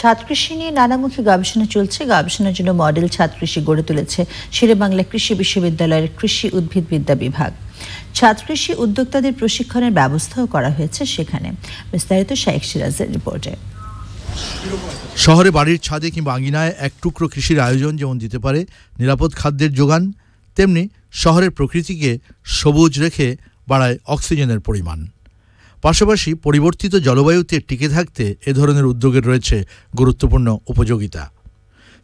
ছাত্রকৃষি নিয়ে নানামুখী গবেষণা চলছে গবেষণার জন্য মডেল ছাদকৃষি গড়ে তুলেছে শেরেবাংলা কৃষি বিশ্ববিদ্যালয়ের কৃষি উদ্ভিদবিদ্যা বিভাগ ছাত্রকৃষি উদ্যোক্তাদের প্রশিক্ষণের ব্যবস্থাও করা হয়েছে সেখানে বিস্তারিত শাইখ সিরাজের রিপোর্টে শহরে বাড়ির ছাদে কিংবা আঙিনায় এক টুকরো কৃষির আয়োজন যেমন দিতে পারে নিরাপদ খাদ্যের যোগান তেমনি শহরের প্রকৃতিকে সবুজ রেখে বাড়ায় অক্সিজেনের পরিমাণ পাশাপাশি পরিবর্তিত জলবায়ুতে টিকে থাকতে এ ধরনের উদ্যোগের রয়েছে গুরুত্বপূর্ণ উপযোগিতা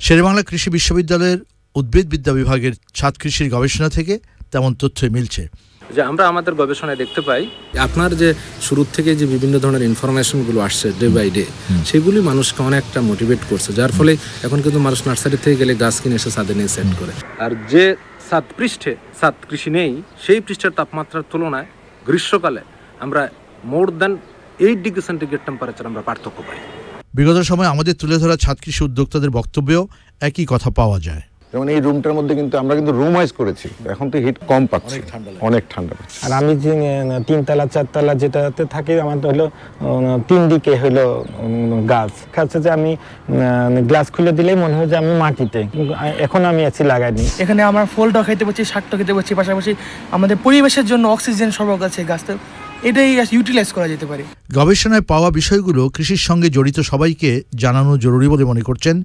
শেরেবাংলা কৃষি বিশ্ববিদ্যালয়ের উদ্ভিদবিদ্যা বিভাগের ছাদ কৃষির গবেষণা থেকে তেমন তথ্যই মিলছে যে আমরা আমাদের গবেষণায় দেখতে পাই আপনার যে শুরুর থেকে যে বিভিন্ন ধরনের ইনফরমেশনগুলো আসছে ডে বাই ডে সেগুলি মানুষকে অনেকটা মোটিভেট করছে যার ফলে এখন কিন্তু মানুষ নার্সারি থেকে গেলে গাছ কিনে এসে সাদে নিয়ে সেট করে আর যে সাত পৃষ্ঠে সাত কৃষি নেই সেই পৃষ্ঠের তাপমাত্রার তুলনায় গ্রীষ্মকালে আমরা more than eight degree centigrade temperature আমরা পার্থক্য পাই বিগত সময় আমাদের তুলে ধরা ছাদ কৃষি উদ্যোক্তাদের বক্তব্যেও একই কথা পাওয়া যায় যেমন এই রুমটার মধ্যে কিন্তু আমরা কিন্তু রুমাইজ করেছি এখন তো হিট কম পাচ্ছি অনেক ঠান্ডা পাচ্ছি আর আমি যে তিনতলা চারতলা যেটাতে থাকি আমার হলো তিন দিকে হলো গাছ খাচ্ছে যে আমি গ্লাস খুলে দিলেই মনে হয় যে আমি মাটিতে এখন আমি এসি লাগাইনি এখানে আমরা টক খেতে পারছি শাকটা খেতে পারছি পাশাপাশি আমাদের পরিবেশের জন্য অক্সিজেন সরবরাহ আছে গাছটা এটাই ইউটিলাইজ করা যেতে পারে গবেষণায় পাওয়া বিষয়গুলো কৃষির সঙ্গে জড়িত সবাইকে জানানো জরুরি বলে মনে করছেন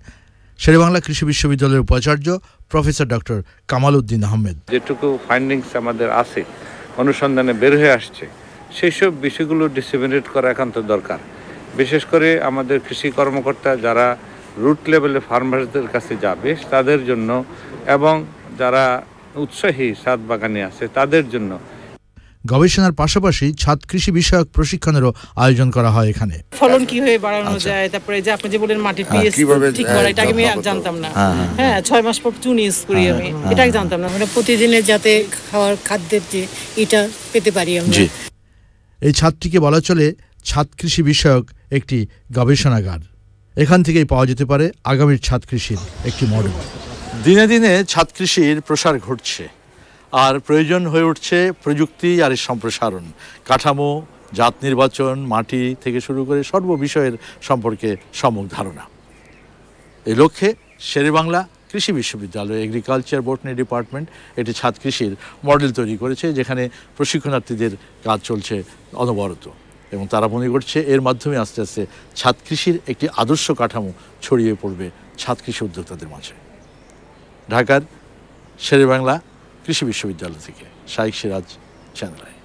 শেরেবাংলা কৃষি বিশ্ববিদ্যালয়ের উপাচার্য প্রফেসর ডক্টর কামাল উদ্দিন আহমেদ যেটুকু ফাইন্ডিংস আমাদের আছে অনুসন্ধানে বের হয়ে আসছে সেই সব বিষয়গুলো ডিসিমিনেট করা একান্ত দরকার বিশেষ করে আমাদের কৃষি কর্মকর্তা যারা রুট লেভেলে ফার্মার্সদের কাছে যাবে তাদের জন্য এবং যারা উৎসাহী সাত বাগানে আছে তাদের জন্য গবেষণার পাশাপাশি ছাদ কৃষি বিষয়ক প্রশিক্ষণেরও আয়োজন করা হয় এখানে ফলন কি হয়ে বাড়ানো আচ্ছা। যায় তারপরে যে আপনি যে বলেন মাটির পিএস হ্যাঁ, ঠিক করা হ্যাঁ, এটা আমি জানতাম না হ্যাঁ, হ্যাঁ ছয় মাস পর চুন ইউজ করি আমি এটা জানতাম না মানে প্রতিদিনের যাতে খাওয়ার খাদ্যের যে এটা পেতে পারি আমরা এই ছাদটিকে বলা চলে ছাদ কৃষি বিষয়ক একটি গবেষণাগার এখান থেকেই পাওয়া যেতে পারে আগামীর ছাদ কৃষির একটি মডেল দিনে দিনে ছাদ কৃষির প্রসার ঘটছে আর প্রয়োজন হয়ে উঠছে প্রযুক্তি আর এর সম্প্রসারণ কাঠামো জাত নির্বাচন মাটি থেকে শুরু করে সর্ব বিষয়ের সম্পর্কে সম্যক ধারণা এ লক্ষ্যে শেরেবাংলা কৃষি বিশ্ববিদ্যালয় এগ্রিকালচার বোটনি ডিপার্টমেন্ট এটি ছাদ কৃষির মডেল তৈরি করেছে যেখানে প্রশিক্ষণার্থীদের কাজ চলছে অনবরত এবং তারা মনে করছে এর মাধ্যমে আস্তে আস্তে ছাদ কৃষির একটি আদর্শ কাঠামো ছড়িয়ে পড়বে ছাদ কৃষি উদ্যোক্তাদের মাঝে ঢাকার শেরেবাংলা কৃষি বিশ্ববিদ্যালয় থেকে শাহিক সিরাজ চ্যাংরায়